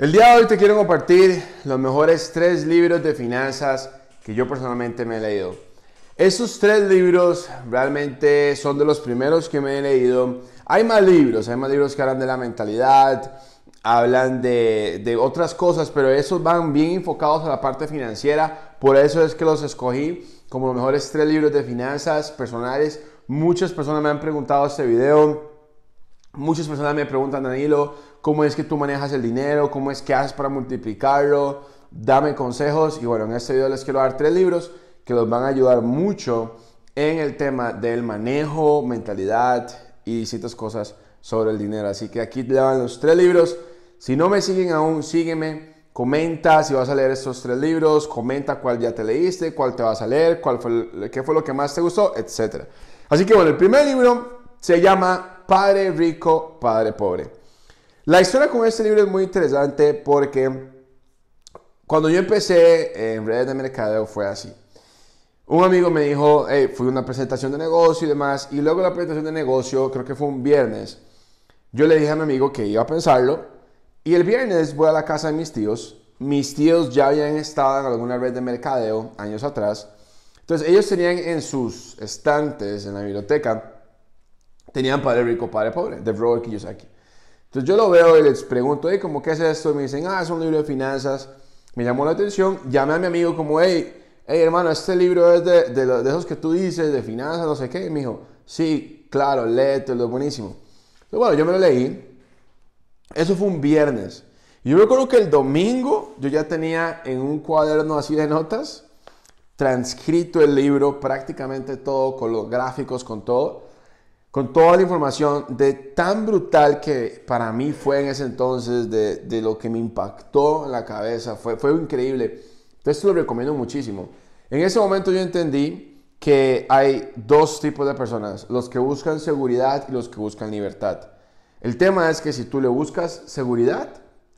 El día de hoy te quiero compartir los mejores tres libros de finanzas que yo personalmente me he leído. esos tres libros realmente son de los primeros que me he leído. Hay más libros, hay más libros que hablan de la mentalidad, hablan de, de otras cosas, pero esos van bien enfocados a la parte financiera. Por eso es que los escogí como los mejores tres libros de finanzas personales. Muchas personas me han preguntado este video Muchas personas me preguntan, Danilo, ¿cómo es que tú manejas el dinero? ¿Cómo es que haces para multiplicarlo? Dame consejos. Y bueno, en este video les quiero dar tres libros que los van a ayudar mucho en el tema del manejo, mentalidad y ciertas cosas sobre el dinero. Así que aquí te van los tres libros. Si no me siguen aún, sígueme. Comenta si vas a leer estos tres libros, comenta cuál ya te leíste, cuál te vas a leer, cuál fue, qué fue lo que más te gustó, etc. Así que bueno, el primer libro se llama Padre Rico, Padre Pobre. La historia con este libro es muy interesante porque cuando yo empecé en redes de mercadeo fue así. Un amigo me dijo, hey, fui una presentación de negocio y demás, y luego la presentación de negocio, creo que fue un viernes, yo le dije a mi amigo que iba a pensarlo, y el viernes voy a la casa de mis tíos, mis tíos ya habían estado en alguna red de mercadeo años atrás, entonces ellos tenían en sus estantes, en la biblioteca, Tenían padre rico, padre pobre, de Robert Kiyosaki. Entonces yo lo veo y les pregunto, hey, ¿cómo qué es esto? Y me dicen, ah, es un libro de finanzas. Me llamó la atención, llamé a mi amigo como, hey, hey hermano, este libro es de, de, de esos que tú dices, de finanzas, no sé qué. Y me dijo, sí, claro, léetelo, es buenísimo. Entonces, bueno, yo me lo leí. Eso fue un viernes. Yo recuerdo que el domingo yo ya tenía en un cuaderno así de notas transcrito el libro prácticamente todo, con los gráficos, con todo con toda la información de tan brutal que para mí fue en ese entonces, de, lo que me impactó en la cabeza, fue, fue increíble. Entonces te lo recomiendo muchísimo. En ese momento yo entendí que hay dos tipos de personas, los que buscan seguridad y los que buscan libertad. El tema es que si tú le buscas seguridad,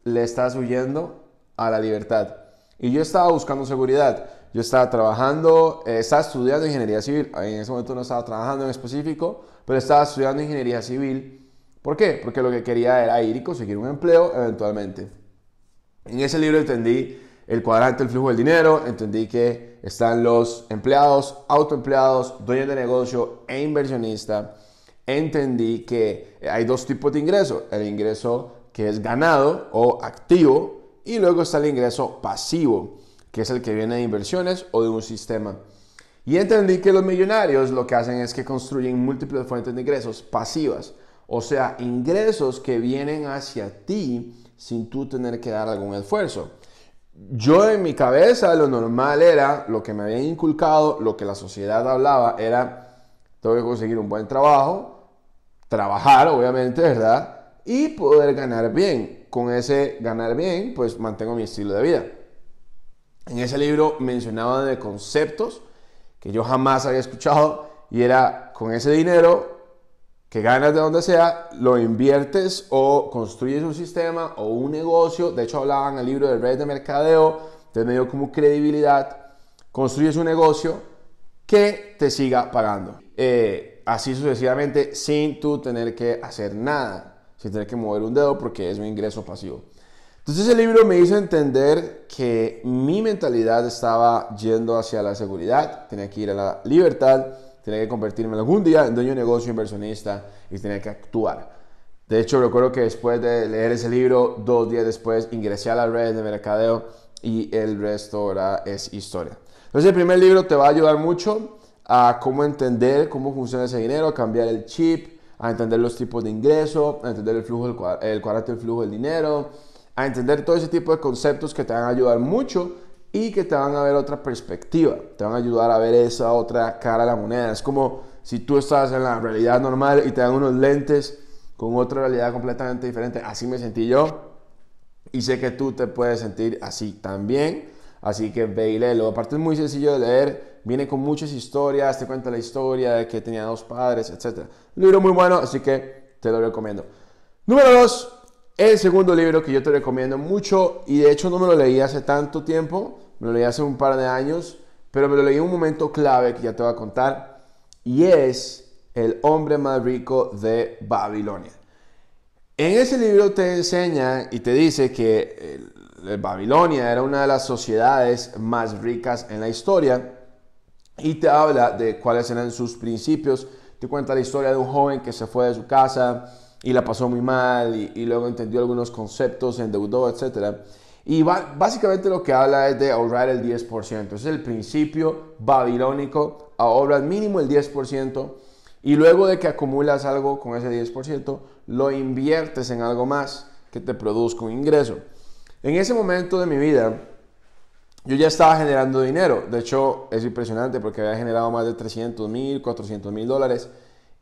le estás huyendo a la libertad. Y yo estaba buscando seguridad. Yo estaba trabajando, eh, estaba estudiando ingeniería civil. En ese momento no estaba trabajando en específico, pero estaba estudiando ingeniería civil. ¿Por qué? Porque lo que quería era ir y conseguir un empleo eventualmente. En ese libro entendí el cuadrante del flujo del dinero, entendí que están los empleados, autoempleados, dueños de negocio e inversionistas. Entendí que hay dos tipos de ingresos. el ingreso que es ganado o activo y luego está el ingreso pasivo que es el que viene de inversiones o de un sistema. Y entendí que los millonarios lo que hacen es que construyen múltiples fuentes de ingresos pasivas, o sea, ingresos que vienen hacia ti sin tú tener que dar algún esfuerzo. Yo en mi cabeza lo normal era, lo que me habían inculcado, lo que la sociedad hablaba era, tengo que conseguir un buen trabajo, trabajar obviamente, ¿verdad? Y poder ganar bien. Con ese ganar bien, pues mantengo mi estilo de vida. En ese libro mencionaba de conceptos que yo jamás había escuchado y era con ese dinero que ganas de donde sea, lo inviertes o construyes un sistema o un negocio. De hecho, hablaban el libro de Red de mercadeo, de medio como credibilidad. Construyes un negocio que te siga pagando. Eh, así sucesivamente, sin tú tener que hacer nada, sin tener que mover un dedo porque es un ingreso pasivo. Entonces el libro me hizo entender que mi mentalidad estaba yendo hacia la seguridad, tenía que ir a la libertad, tenía que convertirme algún día en dueño de negocio, inversionista y tenía que actuar. De hecho, recuerdo que después de leer ese libro, dos días después ingresé a la red de mercadeo y el resto ahora es historia. Entonces el primer libro te va a ayudar mucho a cómo entender cómo funciona ese dinero, a cambiar el chip, a entender los tipos de ingreso, a entender el flujo, el, carácter el del flujo del dinero, a entender todo ese tipo de conceptos que te van a ayudar mucho y que te van a ver otra perspectiva, te van a ayudar a ver esa otra cara de la moneda. Es como si tú estás en la realidad normal y te dan unos lentes con otra realidad completamente diferente. Así me sentí yo y sé que tú te puedes sentir así también. Así que ve y Aparte es muy sencillo de leer, viene con muchas historias, te cuenta la historia de que tenía dos padres, etc. Un libro muy bueno, así que te lo recomiendo. Número 2. El segundo libro que yo te recomiendo mucho, y de hecho no me lo leí hace tanto tiempo, me lo leí hace un par de años, pero me lo leí en un momento clave que ya te voy a contar, y es El hombre más rico de Babilonia. En ese libro te enseña y te dice que Babilonia era una de las sociedades más ricas en la historia y te habla de cuáles eran sus principios. Te cuenta la historia de un joven que se fue de su casa, y la pasó muy mal y, luego entendió algunos conceptos, endeudó, etc. Y básicamente lo que habla es de ahorrar el 10%. Es el principio babilónico, ahorra al mínimo el 10% y luego de que acumulas algo con ese 10%, lo inviertes en algo más que te produzca un ingreso. En ese momento de mi vida, yo ya estaba generando dinero. De hecho, es impresionante porque había generado más de 300 mil, 400 mil dólares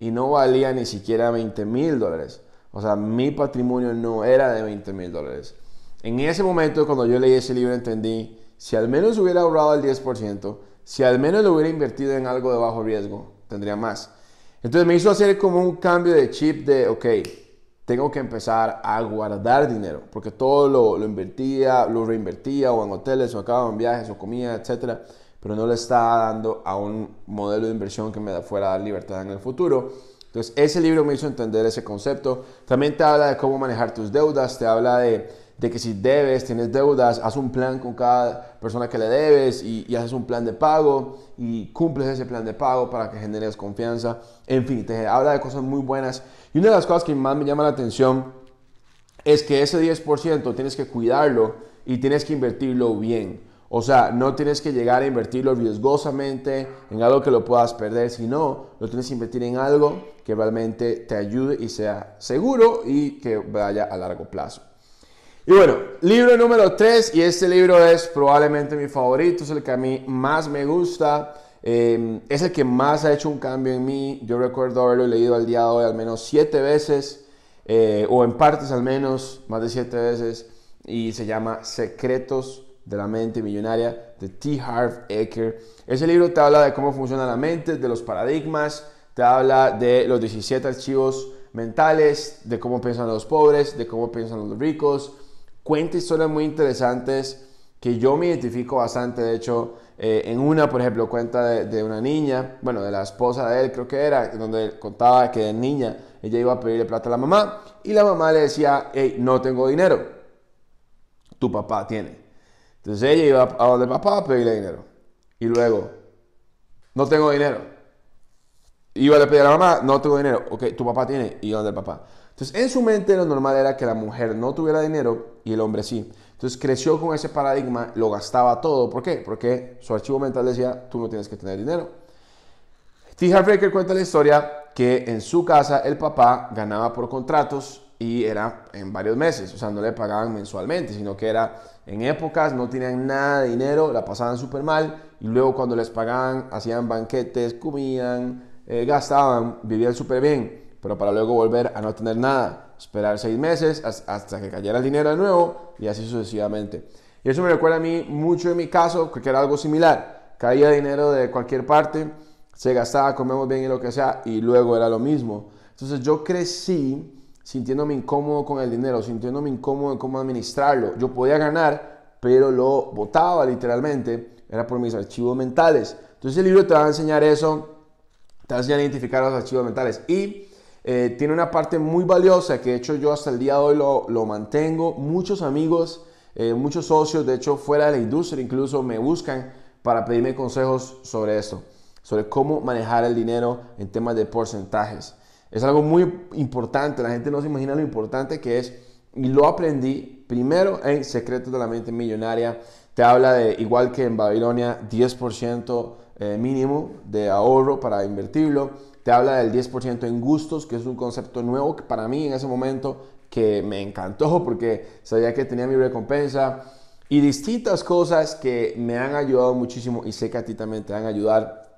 y no valía ni siquiera 20 mil dólares. O sea, mi patrimonio no era de 20 mil dólares. En ese momento, cuando yo leí ese libro, entendí, si al menos hubiera ahorrado el 10%, si al menos lo hubiera invertido en algo de bajo riesgo, tendría más. Entonces me hizo hacer como un cambio de chip de, ok, tengo que empezar a guardar dinero, porque todo lo, invertía, lo reinvertía, o en hoteles, o acababa en viajes, o comida, etcétera pero no le está dando a un modelo de inversión que me fuera a dar libertad en el futuro. Entonces, ese libro me hizo entender ese concepto. También te habla de cómo manejar tus deudas, te habla de, que si debes, tienes deudas, haz un plan con cada persona que le debes y, y, haces un plan de pago y cumples ese plan de pago para que generes confianza. En fin, te habla de cosas muy buenas. Y una de las cosas que más me llama la atención es que ese 10% tienes que cuidarlo y tienes que invertirlo bien. O sea, no tienes que llegar a invertirlo riesgosamente en algo que lo puedas perder, sino lo tienes que invertir en algo que realmente te ayude y sea seguro y que vaya a largo plazo. Y bueno, libro número 3, y este libro es probablemente mi favorito, es el que a mí más me gusta, em, es el que más ha hecho un cambio en mí. Yo recuerdo haberlo leído al día de hoy al menos 7 veces, eh, o en partes al menos, más de 7 veces, y se llama Secretos de la mente millonaria de T. Harv Eker. Ese libro te habla de cómo funciona la mente, de los paradigmas, te habla de los 17 archivos mentales, de cómo piensan los pobres, de cómo piensan los ricos. Cuenta historias muy interesantes que yo me identifico bastante. De hecho, eh, en una, por ejemplo, cuenta de, una niña, bueno, de la esposa de él, creo que era, donde contaba que de niña ella iba a pedirle plata a la mamá y la mamá le decía, hey, no tengo dinero, tu papá tiene. Entonces ella iba a donde el papá a pedirle dinero. Y luego, no tengo dinero. Iba a pedir a la mamá, no tengo dinero. Ok, tu papá tiene, y donde el papá. Entonces, en su mente lo normal era que la mujer no tuviera dinero y el hombre sí. Entonces, creció con ese paradigma, lo gastaba todo. ¿Por qué? Porque su archivo mental decía, tú no tienes que tener dinero. T. cuenta la historia que en su casa el papá ganaba por contratos y era en varios meses, o sea, no le pagaban mensualmente, sino que era en épocas, no tenían nada de dinero, la pasaban súper mal y luego cuando les pagaban hacían banquetes, comían, eh, gastaban, vivían súper bien, pero para luego volver a no tener nada, esperar seis meses hasta que cayera el dinero de nuevo y así sucesivamente. Y eso me recuerda a mí mucho en mi caso, que era algo similar, caía dinero de cualquier parte, se gastaba, comemos bien y lo que sea, y luego era lo mismo. Entonces yo crecí sintiéndome incómodo con el dinero, sintiéndome incómodo en cómo administrarlo. Yo podía ganar, pero lo botaba literalmente, era por mis archivos mentales. Entonces el libro te va a enseñar eso, te va a enseñar a identificar los archivos mentales. Y eh, tiene una parte muy valiosa que de hecho yo hasta el día de hoy lo, lo mantengo. Muchos amigos, eh, muchos socios, de hecho fuera de la industria incluso, me buscan para pedirme consejos sobre esto, sobre cómo manejar el dinero en temas de porcentajes. Es algo muy importante, la gente no se imagina lo importante que es y lo aprendí primero en Secretos de la Mente Millonaria. Te habla de, igual que en Babilonia, 10% eh, mínimo de ahorro para invertirlo. Te habla del 10% en gustos, que es un concepto nuevo que para mí en ese momento que me encantó porque sabía que tenía mi recompensa y distintas cosas que me han ayudado muchísimo y sé que a ti también te van a ayudar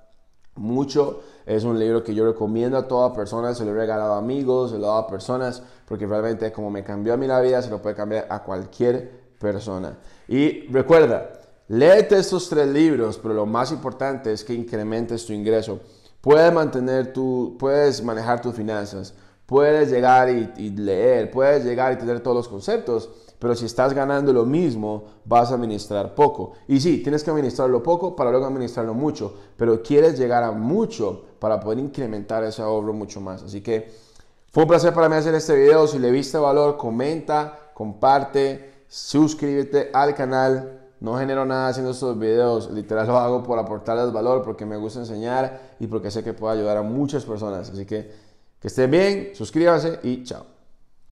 mucho. Es un libro que yo recomiendo a toda persona, se lo he regalado a amigos, se lo he dado a personas, porque realmente como me cambió a mí la vida, se lo puede cambiar a cualquier persona. Y recuerda, léete estos tres libros, pero lo más importante es que incrementes tu ingreso. Puedes mantener tu, puedes manejar tus finanzas, puedes llegar y leer, puedes llegar y tener todos los conceptos, pero si estás ganando lo mismo, vas a administrar poco. Y sí, tienes que administrarlo poco para luego administrarlo mucho, pero quieres llegar a mucho para poder incrementar ese ahorro mucho más. Así que fue un placer para mí hacer este video. Si le viste valor, comenta, comparte, suscríbete al canal. No genero nada haciendo estos videos, literal lo hago por aportarles valor, porque me gusta enseñar y porque sé que puedo ayudar a muchas personas. Así que que estén bien, suscríbanse y chao.